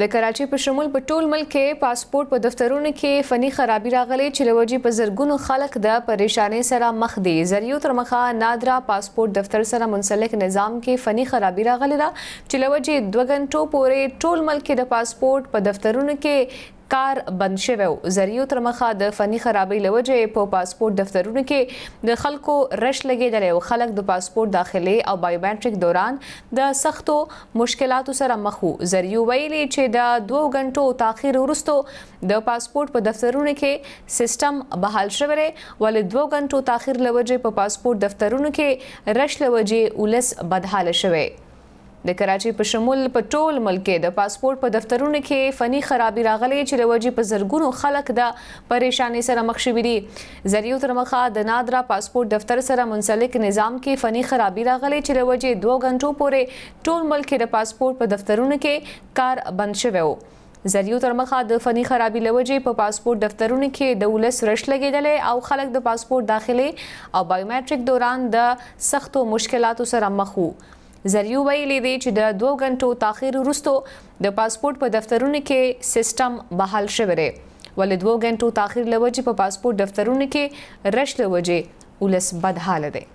د کراچي په شمول په ټول ملک کې پاسپورت په دفترونو کې فني خرابې راغلي چې لوجي په زرګونو خلک د پریشانې سره مخ دي زریو تر مخه نادرا پاسپورت دفتر سره منسلک نظام کې فني خرابې راغلي دا چې لوجي 2 غنټو پورې ټول ملک کې د پاسپورت په پا دفترونو کې کار بند شوی زریو تر مخه د فني خرابې لوجې په پاسپورت دفترونو کې د خلکو رش لګیدل او خلک د پاسپورت داخله او بایومټریک دوران د سختو مشکلاتو سره مخ وو زریو ویلي چې د 2 غنټو تاخير ورستو د پاسپورت په دفترونو کې سیستم بحال شوی ول 2 غنټو تاخير لوجې په پاسپورت دفترونو کې رش لوجې ولس بدحال شوی د کراچي په شمول په ټول ملک کې د پاسپورت په دفترونو کې فني خرابې راغلي چې د وجې په زرګونو خلک د پریشانی سره مخ شوي دي زریو تر مخه د نادرا پاسپورت دفتر سره منسلک نظام کې فني خرابې راغلي چې د وجې 2 غنټو پورې ټول ملک کې د پاسپورت په دفترونو کې کار بند شوی و زریو تر مخه د فنی خرابې لوجې په پاسپورت دفترونو کې د ولس رش لګیدلې او خلک د پاسپورت داخله او بایومټرک دوران د سختو مشکلاتو سره مخ وو ذریعہ ویلي دي چې د 2 غنټو تاخير وروسته د پاسپورت په دفترونو کې سیستم بحال شوی دی ولې 2 غنټو تاخير لوجه په پاسپورت دفترونو کې رش لوجه ولس بدحال دی